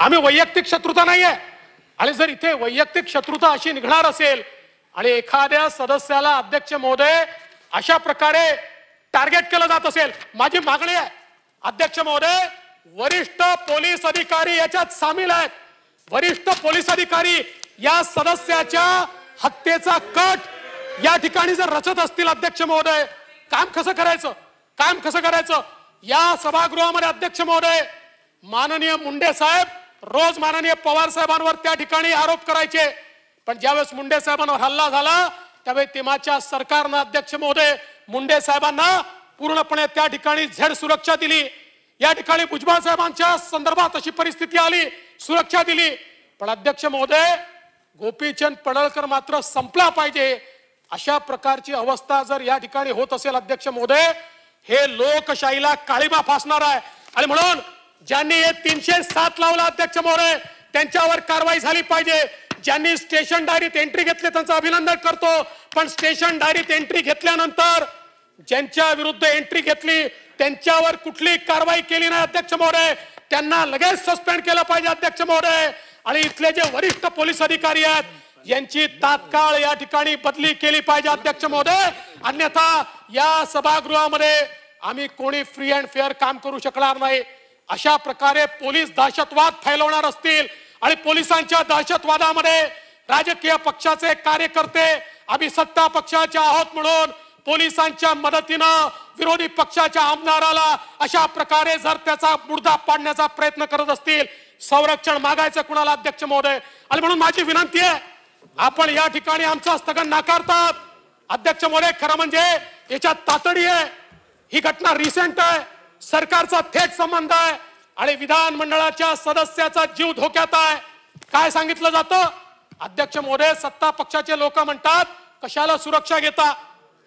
आम्ही वैयक्तिक शत्रुता नाही आहे आणि जर इथे वैयक्तिक शत्रुता अशी निघणार असेल आणि एखाद्या सदस्याला अध्यक्ष महोदय अशा प्रकारे टार्गेट केलं जात असेल माझी मागणी आहे अध्यक्ष महोदय वरिष्ठ पोलीस अधिकारी याच्यात सामील आहेत वरिष्ठ पोलीस अधिकारी या सदस्याच्या हत्येचा कट या ठिकाणी जर रचत असतील अध्यक्ष महोदय काम कसं करायचं काम कसं करायचं या सभागृहामध्ये अध्यक्ष महोदय माननीय मुंडे साहेब रोज माननीय पवार साहेबांवर त्या ठिकाणी आरोप करायचे पण ज्यावेळेस मुंडे साहेबांवर हल्ला झाला त्यावेळी तिमाच्या सरकारनं अध्यक्ष महोदय मुंडे साहेबांना पूर्णपणे त्या ठिकाणी झेड सुरक्षा दिली या ठिकाणी भुजबळ साहेबांच्या संदर्भात अशी परिस्थिती आली सुरक्षा दिली पण अध्यक्ष महोदय गोपीचंद पडळकर मात्र संपला पाहिजे अशा प्रकारची अवस्था जर या ठिकाणी होत असेल अध्यक्ष महोदय हे लोकशाहीला काळीमा फासणार आहे आणि म्हणून ज्यांनी हे तीनशे सात लावला अध्यक्ष मोरे त्यांच्यावर कारवाई झाली पाहिजे ज्यांनी स्टेशन डायरीत एंट्री घेतली त्यांचं अभिनंदन करतो पण स्टेशन डायरीत एंट्री घेतल्यानंतर ज्यांच्या विरुद्ध एंट्री घेतली त्यांच्यावर कुठली कारवाई केली नाही अध्यक्ष मोरे त्यांना लगेच सस्पेंड केलं पाहिजे अध्यक्ष मोरे आणि इथले जे वरिष्ठ पोलीस अधिकारी आहेत यांची तात्काळ या ठिकाणी बदली केली पाहिजे अध्यक्ष महोदय अन्यथा या सभागृहामध्ये आम्ही कोणी फ्री अँड फेअर काम करू शकणार नाही अशा प्रकारे पोलीस दहशतवाद फैलवणार असतील आणि पोलिसांच्या दहशतवादामध्ये राजकीय पक्षाचे कार्यकर्ते आम्ही सत्ता पक्षाचे आहोत म्हणून पोलिसांच्या मदतीनं विरोधी पक्षाच्या आमदाराला अशा प्रकारे जर त्याचा मुर्दा पाडण्याचा प्रयत्न करत असतील संरक्षण मागायचं कुणाला अध्यक्ष महोदय आणि म्हणून माझी विनंती आहे आपण या ठिकाणी आमचं स्थगन नाकारतात अध्यक्ष महोदय खरं म्हणजे याच्यात तातडी आहे ही घटना रिसेंट आहे सरकारचा थेट संबंध आहे आणि विधानमंडळाच्या सदस्याचा जीव धोक्यात आहे काय सांगितलं जातं अध्यक्ष मोदय सत्ता पक्षाचे लोक म्हणतात कशाला सुरक्षा घेता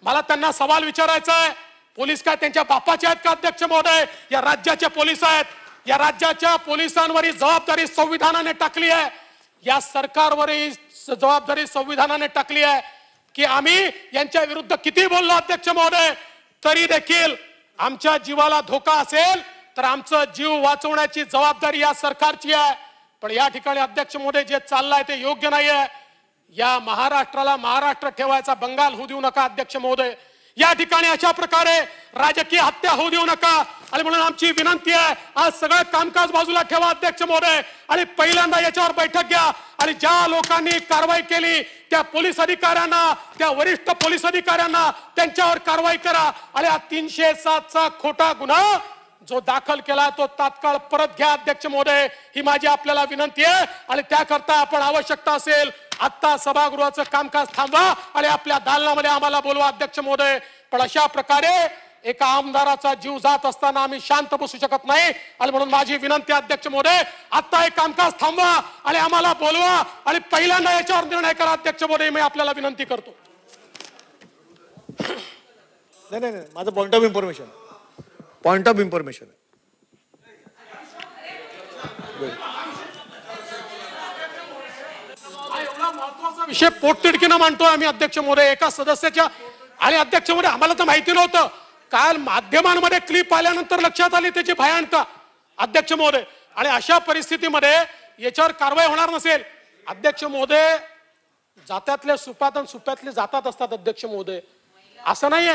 मला त्यांना सवाल विचारायचा आहे पोलीस काय त्यांच्या बापाचे आहेत का अध्यक्ष महोदय या राज्याचे पोलीस आहेत या राज्याच्या पोलिसांवर जबाबदारी संविधानाने टाकली आहे या सरकारवर जबाबदारी संविधानाने टाकली आहे की आम्ही यांच्या विरुद्ध किती बोललो अध्यक्ष महोदय तरी देखील आमच्या जीवाला धोका असेल तर आमचं जीव वाचवण्याची जबाबदारी या सरकारची आहे पण या ठिकाणी अध्यक्ष मोदी जे चाललंय ते योग्य नाही आहे या महाराष्ट्राला महाराष्ट्र ठेवायचा बंगाल होऊ देऊ नका अध्यक्ष महोदय या ठिकाणी अशा प्रकारे राजकीय हत्या होऊ देऊ नका आणि म्हणून आमची विनंती आहे आज सगळं कामकाज बाजूला ठेवा अध्यक्ष महोदय आणि पहिल्यांदा याच्यावर बैठक घ्या आणि ज्या लोकांनी कारवाई केली त्या पोलीस अधिकाऱ्यांना त्या वरिष्ठ पोलीस अधिकाऱ्यांना त्यांच्यावर कारवाई करा आणि हा तीनशे सातचा खोटा गुन्हा जो दाखल केला तो तात्काळ परत घ्या अध्यक्ष महोदय ही माझी आपल्याला विनंती आहे आणि त्याकरता आपण आवश्यकता असेल आत्ता सभागृहाचं कामकाज थांबवा आणि आपल्या दालनामध्ये आम्हाला बोलवा अध्यक्ष महोदय पण अशा प्रकारे एका आमदाराचा जीव जात असताना आम्ही शांत बसू शकत नाही आणि म्हणून माझी विनंती अध्यक्ष मोदे आता एक कामकाज थांबवा आणि आम्हाला बोलवा आणि पहिल्यांदा याच्यावर निर्णय करा अध्यक्ष मोदे मी आपल्याला विनंती करतो नाही नाही माझं point of information point of information महत्वाचा विषय पोटतिडकीनं मांडतोय आम्ही अध्यक्ष मोरे एका सदस्याच्या आणि अध्यक्ष मोरे आम्हाला तर माहिती नव्हतं काल माध्यमांमध्ये क्लिप आल्यानंतर लक्षात आली त्याची भयानता अध्यक्ष महोदय आणि अशा परिस्थितीमध्ये याच्यावर कारवाई होणार नसेल अध्यक्ष महोदय जात्यातल्या सुपात आणि सुप्यातले जातात असतात अध्यक्ष महोदय असं आहे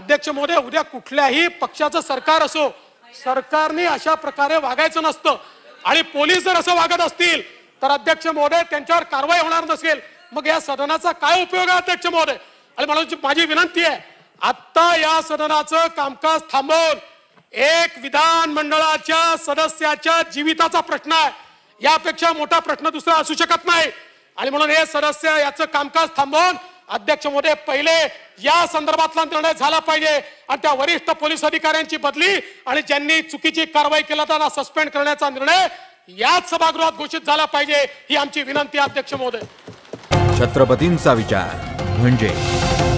अध्यक्ष महोदय उद्या कुठल्याही पक्षाचं सरकार असो सरकारने अशा प्रकारे वागायचं नसतं आणि पोलीस जर असं वागत असतील तर अध्यक्ष महोदय त्यांच्यावर कारवाई होणार नसेल मग या सदनाचा काय उपयोग आहे अध्यक्ष महोदय आणि म्हणून माझी विनंती आहे आत्ता या सदनाचं कामकाज थांबवून एक विधान मंडळाच्या सदस्याच्या जीविताचा प्रश्न आहे यापेक्षा मोठा प्रश्न दुसरा असू शकत नाही आणि म्हणून हे सदस्य याचं कामकाज थांबवून अध्यक्ष पहिले या संदर्भातला निर्णय झाला पाहिजे आणि त्या वरिष्ठ पोलीस अधिकाऱ्यांची बदली आणि ज्यांनी चुकीची कारवाई केला त्यांना सस्पेंड करण्याचा निर्णय याच सभागृहात घोषित झाला पाहिजे ही आमची विनंती अध्यक्ष महोदय छत्रपतींचा विचार म्हणजे